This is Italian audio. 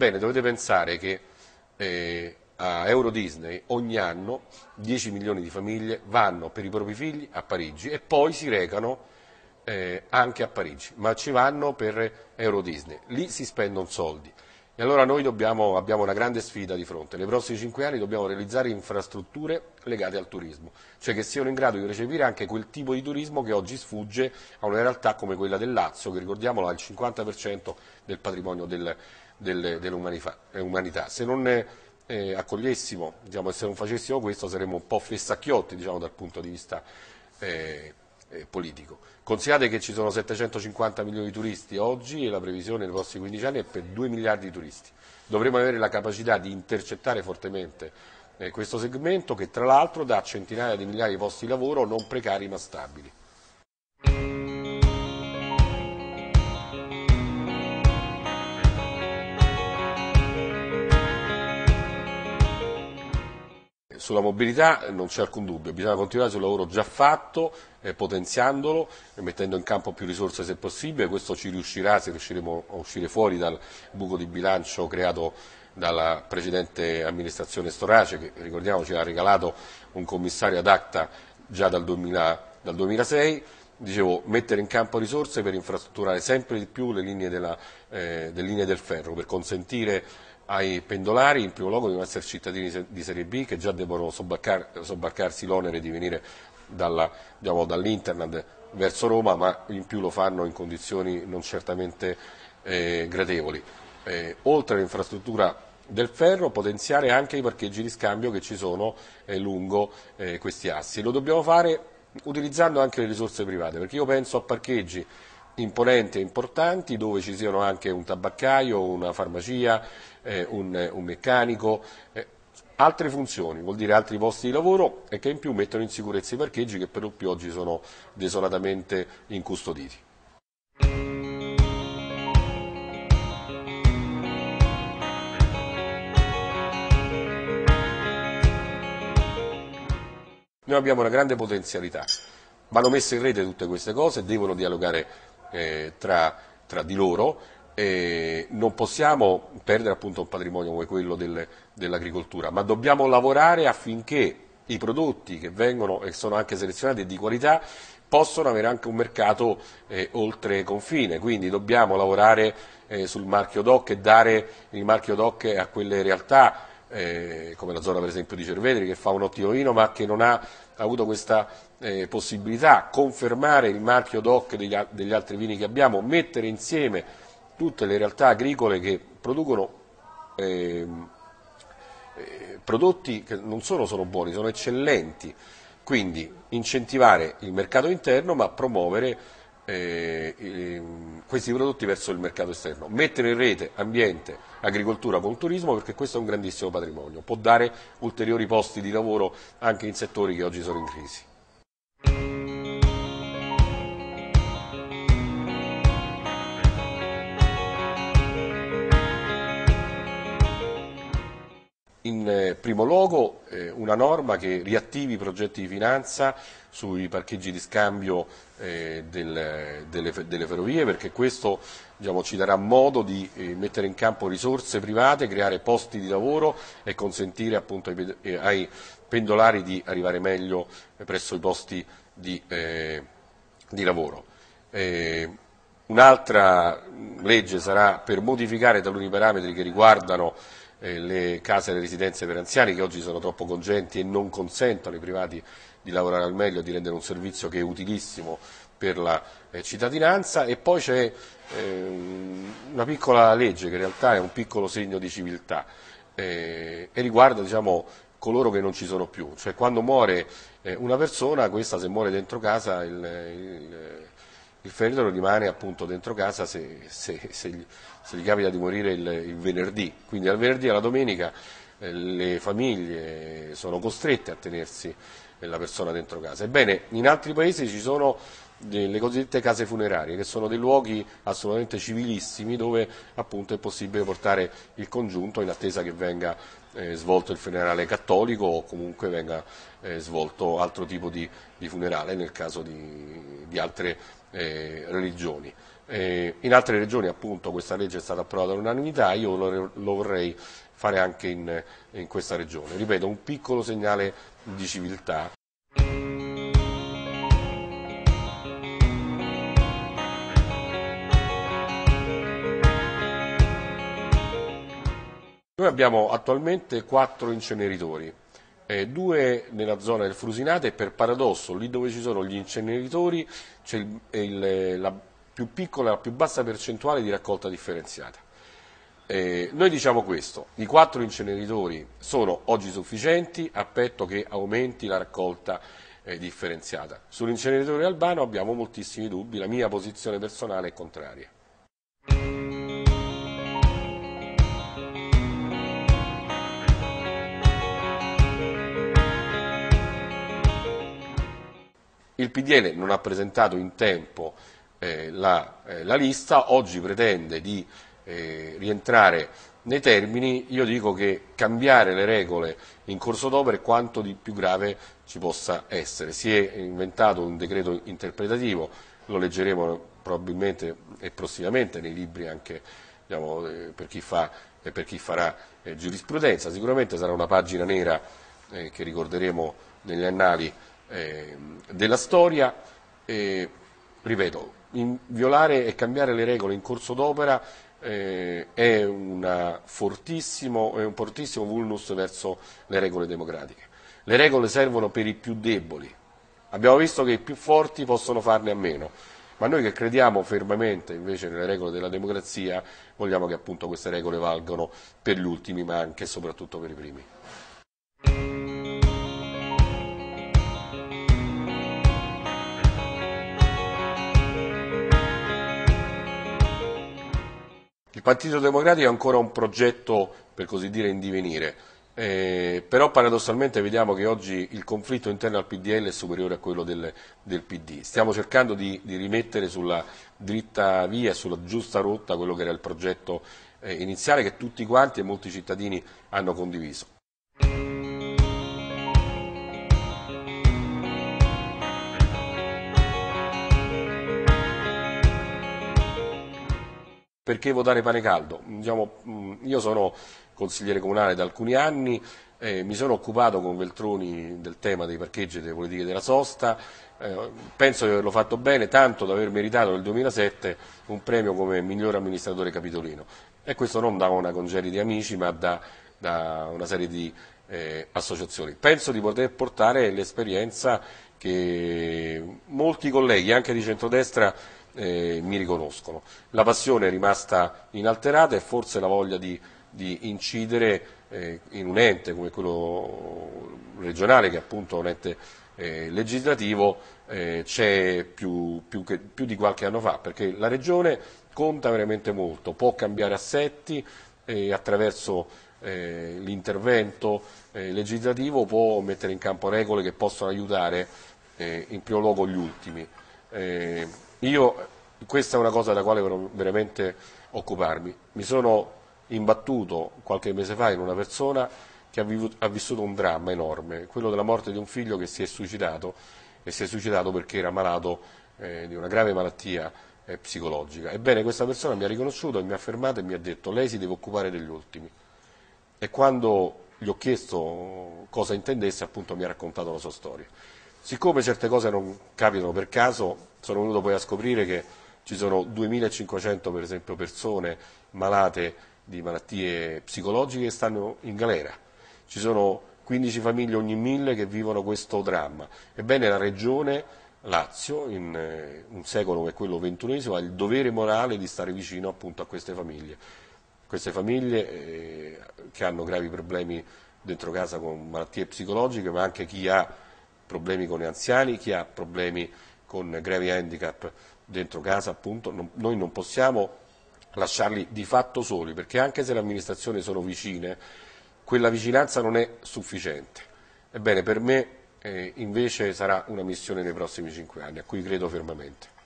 Ebbene, dovete pensare che eh, a Euro Disney ogni anno 10 milioni di famiglie vanno per i propri figli a Parigi e poi si recano eh, anche a Parigi, ma ci vanno per Euro Disney. Lì si spendono soldi. E allora noi dobbiamo, abbiamo una grande sfida di fronte. Nei prossimi cinque anni dobbiamo realizzare infrastrutture legate al turismo, cioè che siano in grado di recepire anche quel tipo di turismo che oggi sfugge a una realtà come quella del Lazio, che ricordiamolo ha il 50% del patrimonio del, del, dell'umanità. Eh, se non eh, accogliessimo, diciamo, se non facessimo questo saremmo un po' fessacchiotti diciamo, dal punto di vista eh, eh, politico. Considerate che ci sono 750 milioni di turisti oggi e la previsione nei prossimi 15 anni è per 2 miliardi di turisti. Dovremo avere la capacità di intercettare fortemente eh, questo segmento che tra l'altro dà centinaia di migliaia di posti di lavoro non precari ma stabili. Sulla mobilità non c'è alcun dubbio, bisogna continuare sul lavoro già fatto, eh, potenziandolo, eh, mettendo in campo più risorse se possibile, questo ci riuscirà se riusciremo a uscire fuori dal buco di bilancio creato dalla precedente amministrazione Storace, che ricordiamoci ha regalato un commissario ad acta già dal, 2000, dal 2006 dicevo, mettere in campo risorse per infrastrutturare sempre di più le linee, della, eh, le linee del ferro, per consentire ai pendolari, in primo luogo devono essere cittadini di Serie B che già devono sobbarcar, sobbarcarsi l'onere di venire dalla, diciamo, dall'internat verso Roma, ma in più lo fanno in condizioni non certamente eh, gradevoli. Eh, oltre all'infrastruttura del ferro, potenziare anche i parcheggi di scambio che ci sono eh, lungo eh, questi assi. Lo dobbiamo fare utilizzando anche le risorse private, perché io penso a parcheggi imponenti e importanti dove ci siano anche un tabaccaio, una farmacia, eh, un, un, meccanico, eh, altre funzioni, vuol dire altri posti di lavoro e che in più mettono in sicurezza i parcheggi che per lo più oggi sono desolatamente incustoditi. Noi abbiamo una grande potenzialità, vanno messe in rete tutte queste cose, devono dialogare eh, tra, tra, di loro. E non possiamo perdere appunto un patrimonio come quello del, dell'agricoltura, ma dobbiamo lavorare affinché i prodotti che vengono e sono anche selezionati e di qualità possono avere anche un mercato eh, oltre confine, quindi dobbiamo lavorare eh, sul marchio DOC e dare il marchio DOC a quelle realtà eh, come la zona per esempio di Cervetri che fa un ottimo vino ma che non ha ha avuto questa eh, possibilità, confermare il marchio DOC degli, degli altri vini che abbiamo, mettere insieme tutte le realtà agricole che producono ehm, eh, prodotti che non sono solo buoni, sono eccellenti, quindi incentivare il mercato interno ma promuovere eh, questi prodotti verso il mercato esterno. Mettere in rete ambiente, agricoltura con turismo perché questo è un grandissimo patrimonio, può dare ulteriori posti di lavoro anche in settori che oggi sono in crisi. in primo luogo eh, una norma che riattivi i progetti di finanza sui parcheggi di scambio eh, del, delle, delle, ferrovie perché questo diciamo, ci darà modo di eh, mettere in campo risorse private, creare posti di lavoro e consentire appunto, ai, eh, ai, pendolari di arrivare meglio eh, presso i posti di, eh, di lavoro. Un'altra legge sarà per modificare taluni parametri che riguardano eh, le case e le residenze per anziani che oggi sono troppo congenti e non consentono ai privati di lavorare al meglio, di rendere un servizio che è utilissimo per la eh, cittadinanza e poi c'è ehm, una piccola legge che in realtà è un piccolo segno di civiltà eh, e riguarda diciamo, coloro che non ci sono più, cioè quando muore una persona, questa se muore dentro casa il, il il ferito rimane appunto dentro casa se, se, se, gli, se gli, capita di morire il, il, venerdì. Quindi dal venerdì alla domenica eh, le famiglie sono costrette a tenersi eh, la persona dentro casa. Ebbene, in altri paesi ci sono le cosiddette case funerarie, che sono dei luoghi assolutamente civilissimi dove appunto è possibile portare il congiunto in attesa che venga eh, svolto il funerale cattolico o comunque venga eh, svolto altro tipo di, di, funerale nel caso di, di altre eh, religioni. Eh, in altre regioni appunto questa legge è stata approvata all'unanimità, io lo, lo vorrei fare anche in, in questa regione. Ripeto, un piccolo segnale di civiltà. Noi abbiamo attualmente quattro inceneritori eh, due nella zona del Frusinate e per paradosso lì dove ci sono gli inceneritori c'è il, il, eh, la più piccola, la più bassa percentuale di raccolta differenziata. Eh, noi diciamo questo, i quattro inceneritori sono oggi sufficienti a petto che aumenti la raccolta eh, differenziata. Sull'inceneritore albano abbiamo moltissimi dubbi, la mia posizione personale è contraria. Il PDL non ha presentato in tempo eh, la, eh, la, lista, oggi pretende di eh, rientrare nei termini, io dico che cambiare le regole in corso d'opera è quanto di più grave ci possa essere. Si è inventato un decreto interpretativo, lo leggeremo probabilmente e prossimamente nei libri anche diciamo, eh, per, chi fa, eh, per, chi farà eh, giurisprudenza, sicuramente sarà una pagina nera che ricorderemo negli annali eh, della storia, eh, ripeto, violare e cambiare le regole in corso d'opera eh, è, è, un fortissimo vulnus verso le regole democratiche. Le regole servono per i più deboli. Abbiamo visto che i più forti possono farne a meno, ma noi che crediamo fermamente invece nelle regole della democrazia vogliamo che appunto queste regole valgano per gli ultimi, ma anche e soprattutto per i primi. Il Partito Democratico è ancora un progetto, per così dire, in divenire, eh, però paradossalmente vediamo che oggi il conflitto interno al PDL è superiore a quello del, del PD. Stiamo cercando di, di, rimettere sulla dritta via, sulla giusta rotta quello che era il progetto eh, iniziale che tutti quanti e molti cittadini hanno condiviso. Perché votare pane caldo? Diciamo, mm, io sono consigliere comunale da alcuni anni, eh, mi sono occupato con Veltroni del tema dei parcheggi e delle politiche della sosta, eh, penso di averlo fatto bene, tanto da aver meritato nel 2007 un premio come miglior amministratore capitolino. E questo non da una congerie di amici, ma da, da una serie di eh, associazioni. Penso di poter portare l'esperienza che molti colleghi, anche di centrodestra, eh, mi riconoscono. La passione è rimasta inalterata e forse la voglia di, di incidere eh, in un ente come quello regionale, che appunto è un ente eh, legislativo, eh, c'è più, più, più di qualche anno fa, perché la regione conta veramente molto, può cambiare assetti eh, attraverso eh, l'intervento eh, legislativo può mettere in campo regole che possono aiutare eh, in primo luogo gli ultimi. Eh, io, questa è una cosa della quale voglio veramente occuparmi. Mi sono imbattuto qualche mese fa in una persona che ha vissuto un dramma enorme, quello della morte di un figlio che si è suicidato e si è suicidato perché era malato eh, di una grave malattia eh, psicologica. Ebbene, questa persona mi ha riconosciuto, mi ha fermato e mi ha detto lei si deve occupare degli ultimi. E quando gli ho chiesto cosa intendesse, appunto mi ha raccontato la sua storia. Siccome certe cose non capitano per caso, sono venuto poi a scoprire che ci sono 2500 per esempio persone malate di malattie psicologiche che stanno in galera, ci sono 15 famiglie ogni mille che vivono questo dramma. Ebbene la regione Lazio, in eh, un secolo come quello ventunesimo, ha il dovere morale di stare vicino appunto a queste famiglie, queste famiglie eh, che hanno gravi problemi dentro casa con malattie psicologiche, ma anche chi ha problemi con gli anziani, chi ha problemi con gravi handicap dentro casa, appunto, non, noi non possiamo lasciarli di fatto soli, perché anche se le amministrazioni sono vicine, quella vicinanza non è sufficiente. Ebbene, per me eh, invece sarà una missione nei prossimi cinque anni, a cui credo fermamente.